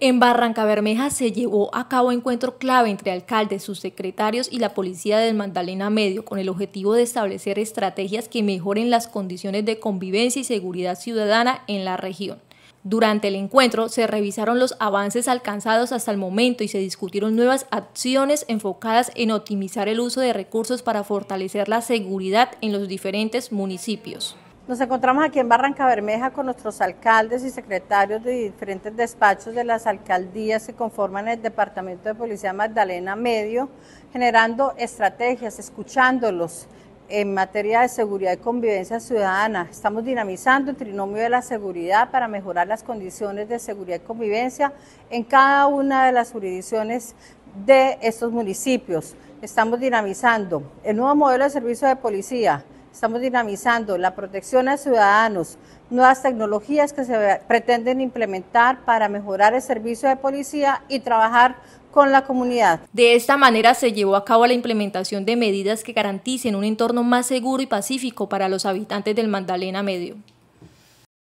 En Barranca Bermeja se llevó a cabo encuentro clave entre alcaldes, sus secretarios y la policía del Magdalena Medio con el objetivo de establecer estrategias que mejoren las condiciones de convivencia y seguridad ciudadana en la región. Durante el encuentro se revisaron los avances alcanzados hasta el momento y se discutieron nuevas acciones enfocadas en optimizar el uso de recursos para fortalecer la seguridad en los diferentes municipios. Nos encontramos aquí en Barranca Bermeja con nuestros alcaldes y secretarios de diferentes despachos de las alcaldías que conforman el Departamento de Policía Magdalena Medio, generando estrategias, escuchándolos en materia de seguridad y convivencia ciudadana. Estamos dinamizando el trinomio de la seguridad para mejorar las condiciones de seguridad y convivencia en cada una de las jurisdicciones de estos municipios. Estamos dinamizando el nuevo modelo de servicio de policía, Estamos dinamizando la protección a ciudadanos, nuevas tecnologías que se pretenden implementar para mejorar el servicio de policía y trabajar con la comunidad. De esta manera se llevó a cabo la implementación de medidas que garanticen un entorno más seguro y pacífico para los habitantes del Magdalena Medio.